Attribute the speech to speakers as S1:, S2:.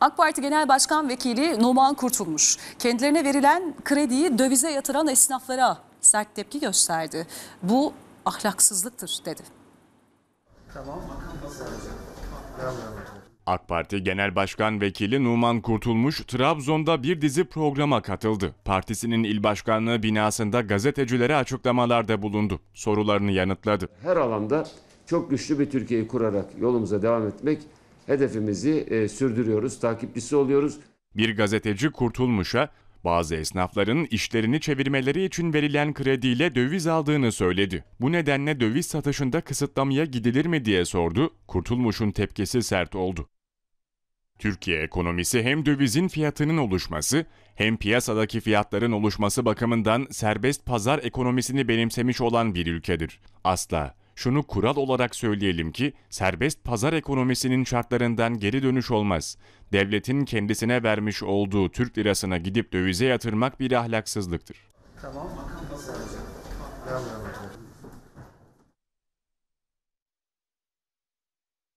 S1: AK Parti Genel Başkan Vekili Numan Kurtulmuş kendilerine verilen krediyi dövize yatıran esnaflara sert tepki gösterdi. Bu ahlaksızlıktır dedi.
S2: Tamam.
S3: AK Parti Genel Başkan Vekili Numan Kurtulmuş Trabzon'da bir dizi programa katıldı. Partisinin il başkanlığı binasında gazetecilere açıklamalarda bulundu. Sorularını yanıtladı.
S4: Her alanda çok güçlü bir Türkiye'yi kurarak yolumuza devam etmek hedefimizi e, sürdürüyoruz,
S3: takipçisi oluyoruz. Bir gazeteci Kurtulmuş'a bazı esnafların işlerini çevirmeleri için verilen krediyle döviz aldığını söyledi. Bu nedenle döviz satışında kısıtlamaya gidilir mi diye sordu. Kurtulmuş'un tepkisi sert oldu. Türkiye ekonomisi hem dövizin fiyatının oluşması hem piyasadaki fiyatların oluşması bakımından serbest pazar ekonomisini benimsemiş olan bir ülkedir. Asla şunu kural olarak söyleyelim ki serbest pazar ekonomisinin şartlarından geri dönüş olmaz. Devletin kendisine vermiş olduğu Türk lirasına gidip dövize yatırmak bir ahlaksızlıktır.
S4: Tamam, bakalım nasıl olacak. Devam,